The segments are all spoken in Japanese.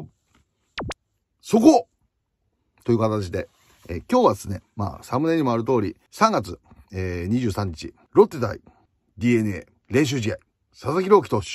ジそこという形で、えー、今日はですね、まあ、サムネにもある通り、3月、えー、23日、ロッテ対 DNA 練習試合、佐々木朗希投手、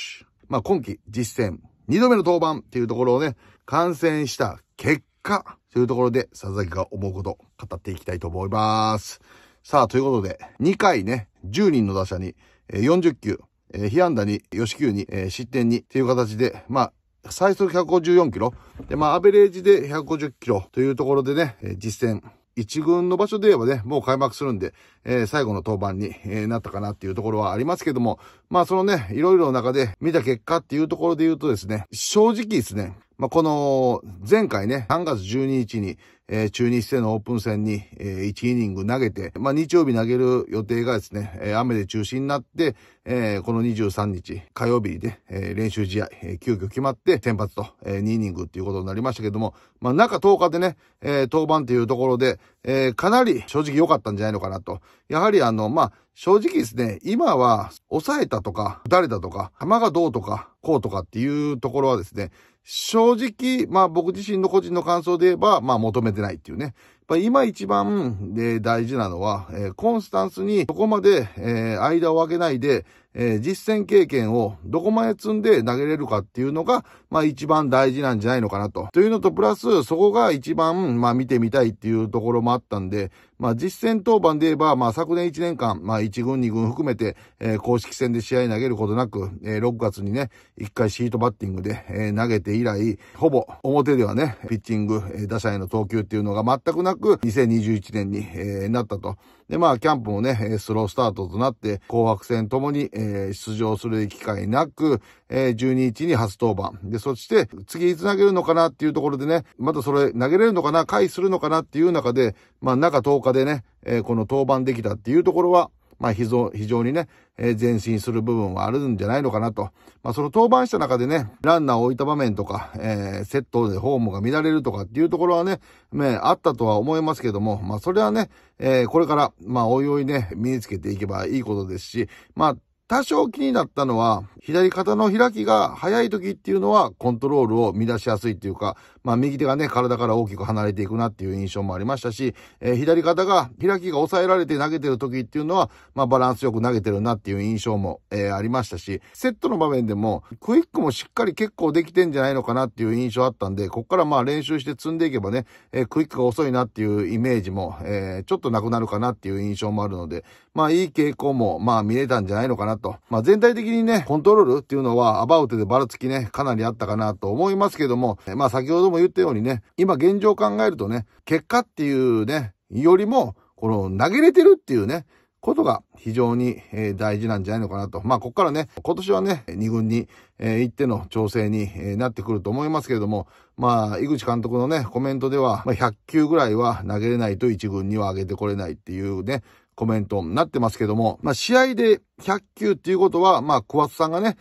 まあ、今季実戦2度目の登板っていうところをね、観戦した結果、というところで佐々木が思うこと、語っていきたいと思います。さあ、ということで、2回ね、10人の打者に、えー、40球、えー、被安打に、吉球に、えー、失点に、っていう形で、まあ、最速154キロ。で、まあ、アベレージで150キロというところでね、実戦、一軍の場所で言えばね、もう開幕するんで、えー、最後の登板に、えー、なったかなっていうところはありますけども、まあそのね、いろいろの中で見た結果っていうところで言うとですね、正直ですね、まあ、この前回ね、3月12日に、えー、中日戦のオープン戦に、えー、1イニング投げて、まあ、日曜日投げる予定がですね、えー、雨で中止になって、えー、この23日火曜日で、えー、練習試合、えー、急遽決まって先発と、えー、2イニングっていうことになりましたけども、まあ、中10日でね、えー、登板っていうところで、えー、かなり正直良かったんじゃないのかなと。やはりあの、まあ、正直ですね、今は抑えたとか、打たれたとか、球がどうとか、こうとかっていうところはですね、正直、まあ僕自身の個人の感想で言えば、まあ求めてないっていうね。今一番、えー、大事なのは、えー、コンスタンスにどこまで、えー、間を空けないで、え実践経験をどこまで積んで投げれるかっていうのがまあ一番大事なんじゃないのかなと。というのと、プラス、そこが一番、まあ見てみたいっていうところもあったんで、まあ実戦当番で言えば、まあ昨年1年間、まあ1軍2軍含めて、えー、公式戦で試合投げることなく、えー、6月にね、1回シートバッティングで、えー、投げて以来、ほぼ表ではね、ピッチング、えー、打者への投球っていうのが全くなく、2021年に、えー、なったと。で、まあキャンプもね、スロースタートとなって、紅白戦ともに、えー、出場する機会なく、えー、12日に初登板。でで、そして、次いつ投げるのかなっていうところでね、またそれ投げれるのかな、回避するのかなっていう中で、まあ中10日でね、えー、この登板できたっていうところは、まあ非常にね、えー、前進する部分はあるんじゃないのかなと。まあその登板した中でね、ランナーを置いた場面とか、えー、セットでホームが乱れるとかっていうところはね、ね、あったとは思いますけども、まあそれはね、えー、これから、まあおいおいね、身につけていけばいいことですし、まあ多少気になったのは、左肩の開きが早い時っていうのはコントロールを乱しやすいっていうか、まあ右手がね、体から大きく離れていくなっていう印象もありましたし、えー、左肩が開きが抑えられて投げてる時っていうのは、まあバランスよく投げてるなっていう印象も、えー、ありましたし、セットの場面でもクイックもしっかり結構できてんじゃないのかなっていう印象あったんで、こっからまあ練習して積んでいけばね、えー、クイックが遅いなっていうイメージも、えちょっとなくなるかなっていう印象もあるので、まあいい傾向もまあ見れたんじゃないのかなと。まあ、全体的にね、コントロールっていうのは、アバウトでばらつきね、かなりあったかなと思いますけども、まあ、先ほども言ったようにね、今現状考えるとね、結果っていうね、よりも、この投げれてるっていうね、ことが非常に大事なんじゃないのかなと。まあ、ここからね、今年はね、2軍に行っての調整になってくると思いますけれども、まあ、井口監督のね、コメントでは、100球ぐらいは投げれないと1軍には上げてこれないっていうね、コメントになってますけども、まあ、試合で100球っていうことは、まあ、小松さんがね、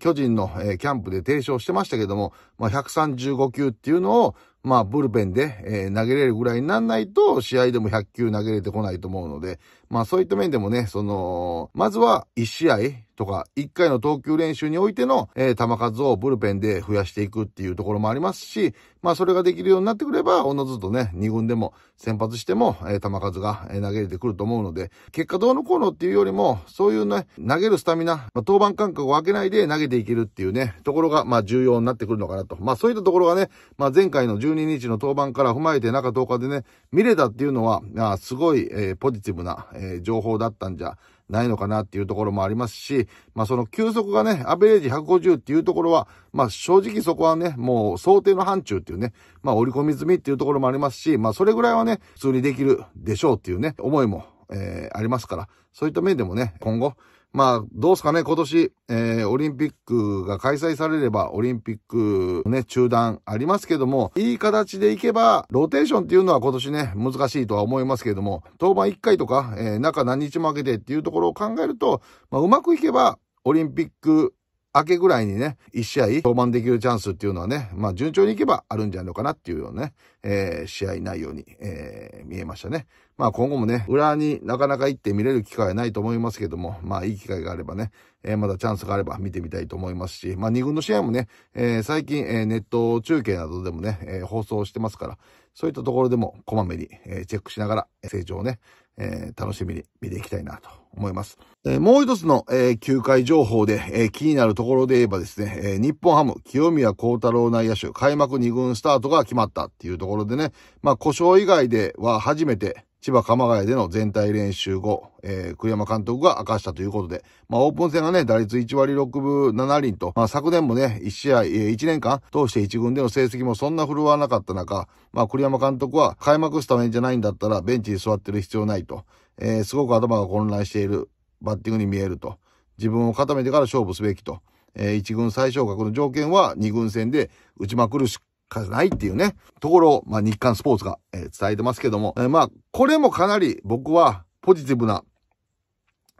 巨人の、キャンプで提唱してましたけども、まあ、135球っていうのを、まあ、ブルペンで、えー、投げれるぐらいになんないと、試合でも100球投げれてこないと思うので、まあ、そういった面でもね、その、まずは1試合、とか、1回の投球練習においての、えー、球数をブルペンで増やしていくっていうところもありますし、まあそれができるようになってくれば、おのずとね、2軍でも先発しても、えー、球数が投げれてくると思うので、結果どうのこうのっていうよりも、そういうね、投げるスタミナ、まあ、登板間隔を空けないで投げていけるっていうね、ところが、まあ重要になってくるのかなと。まあそういったところがね、まあ前回の12日の登板から踏まえて中10日でね、見れたっていうのは、あすごい、えー、ポジティブな、えー、情報だったんじゃないのかなっていうところもありますし、まあその急速がね、アベレージ150っていうところは、まあ正直そこはね、もう想定の範疇っていうね、まあ折り込み済みっていうところもありますし、まあそれぐらいはね、普通にできるでしょうっていうね、思いも、えー、ありますから、そういった面でもね、今後、まあ、どうすかね、今年、えー、オリンピックが開催されれば、オリンピックね、中断ありますけども、いい形でいけば、ローテーションっていうのは今年ね、難しいとは思いますけども、当番1回とか、えー、中何日も空けてっていうところを考えると、まあ、うまくいけば、オリンピック明けぐらいにね、1試合登板できるチャンスっていうのはね、まあ順調にいけばあるんじゃないのかなっていうようなね、えー、試合内容に、えー、見えましたね。まあ今後もね、裏になかなか行って見れる機会はないと思いますけども、まあいい機会があればね、えー、まだチャンスがあれば見てみたいと思いますし、まあ2軍の試合もね、えー、最近、えー、ネット中継などでもね、えー、放送してますから、そういったところでもこまめに、えー、チェックしながら成長をね、えー、楽しみに見ていきたいなと思います。えもう一つの、えー、球界情報で、えー、気になるところで言えばですね、えー、日本ハム、清宮幸太郎内野手、開幕2軍スタートが決まったっていうところでね、まあ故障以外では初めて、千葉鎌ヶ谷での全体練習後、えー、栗山監督が明かしたということで、まあ、オープン戦がね、打率1割6分7厘と、まあ、昨年もね、1試合、えー、1年間通して1軍での成績もそんな振るわなかった中、まあ、栗山監督は開幕スタメンじゃないんだったらベンチに座ってる必要ないと。えー、すごく頭が混乱しているバッティングに見えると。自分を固めてから勝負すべきと。えー、1軍最小格の条件は2軍戦で打ちまくるしかないっていうね、ところを、まあ、日刊スポーツが、えー、伝えてますけども、えー、まあ、これもかなり僕はポジティブな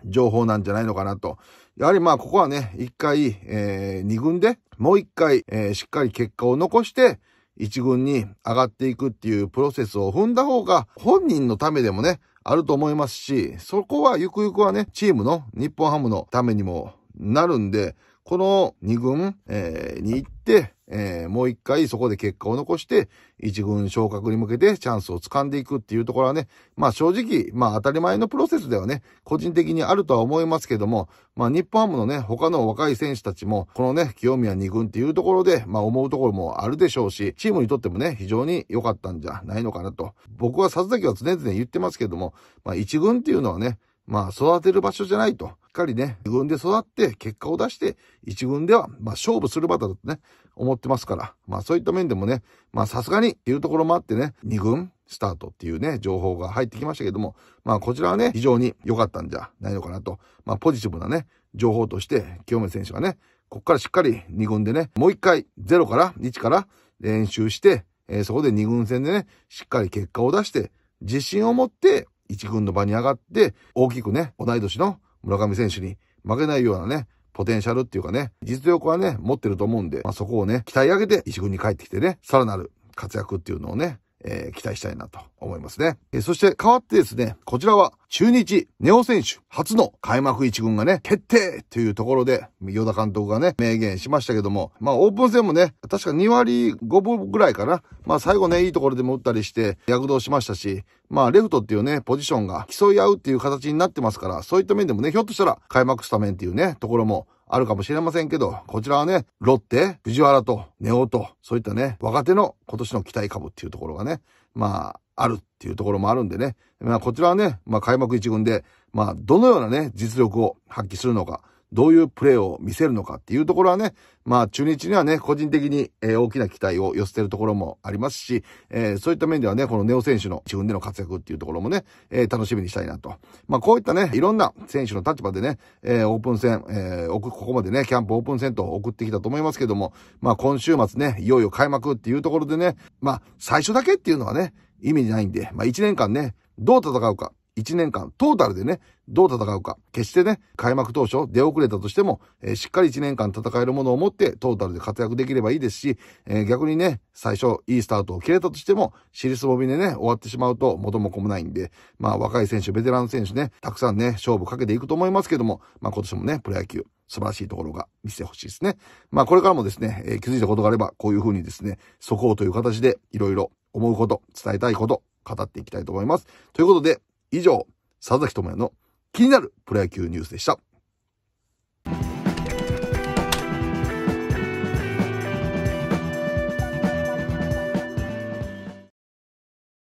情報なんじゃないのかなと。やはりまあ、ここはね、一回、えー、2軍で、もう一回、えー、しっかり結果を残して、一軍に上がっていくっていうプロセスを踏んだ方が、本人のためでもね、あると思いますし、そこはゆくゆくはね、チームの日本ハムのためにもなるんで、この2軍、えー、に行って、えー、もう一回そこで結果を残して、一軍昇格に向けてチャンスを掴んでいくっていうところはね、まあ正直、まあ当たり前のプロセスではね、個人的にあるとは思いますけども、まあ日本ハムのね、他の若い選手たちも、このね、清宮2軍っていうところで、まあ思うところもあるでしょうし、チームにとってもね、非常に良かったんじゃないのかなと。僕はさずだけは常々言ってますけども、まあ一軍っていうのはね、まあ育てる場所じゃないと。かりね、2軍で育って、結果を出して、1軍では、まあ、勝負する場だとね、思ってますから、まあ、そういった面でもね、まあ、さすがに、っていうところもあってね、2軍、スタートっていうね、情報が入ってきましたけども、まあこちらはね、非常に良かったんじゃないのかなと、まあポジティブなね、情報として、清宮選手がね、ここからしっかり2軍でね、もう一回0から1から練習して、えー、そこで2軍戦でね、しっかり結果を出して、自信を持って1軍の場に上がって、大きくね、同い年の村上選手に負けないようなね、ポテンシャルっていうかね、実力はね、持ってると思うんで、まあ、そこをね、鍛え上げて一軍に帰ってきてね、さらなる活躍っていうのをね、えー、期待したいなと思いますね。えー、そして変わってですね、こちらは中日、ネオ選手、初の開幕一軍がね、決定というところで、与田監督がね、明言しましたけども、まあオープン戦もね、確か2割5分ぐらいかな。まあ最後ね、いいところでも打ったりして、躍動しましたし、まあレフトっていうね、ポジションが競い合うっていう形になってますから、そういった面でもね、ひょっとしたら開幕スタメンっていうね、ところもあるかもしれませんけど、こちらはね、ロッテ、藤原と、ネオと、そういったね、若手の今年の期待株っていうところがね、まあ、あるっていうところもあるんでね。まあ、こちらはね、まあ、開幕一軍で、まあ、どのようなね、実力を発揮するのか。どういうプレーを見せるのかっていうところはね、まあ中日にはね、個人的に、えー、大きな期待を寄せてるところもありますし、えー、そういった面ではね、このネオ選手の自分での活躍っていうところもね、えー、楽しみにしたいなと。まあこういったね、いろんな選手の立場でね、えオープン戦、えー、ここまでね、キャンプオープン戦と送ってきたと思いますけども、まあ今週末ね、いよいよ開幕っていうところでね、まあ最初だけっていうのはね、意味ないんで、まあ一年間ね、どう戦うか、1年間、トータルでね、どう戦うか。決してね、開幕当初出遅れたとしても、えー、しっかり1年間戦えるものを持ってトータルで活躍できればいいですし、えー、逆にね、最初いいスタートを切れたとしても、尻すぼみでね、終わってしまうと元も子もないんで、まあ若い選手、ベテラン選手ね、たくさんね、勝負かけていくと思いますけども、まあ今年もね、プロ野球、素晴らしいところが見せてほしいですね。まあこれからもですね、えー、気づいたことがあれば、こういう風にですね、速報という形でいろいろ思うこと、伝えたいこと、語っていきたいと思います。ということで、以上、佐々木智也の気になるプロ野球ニュースでした。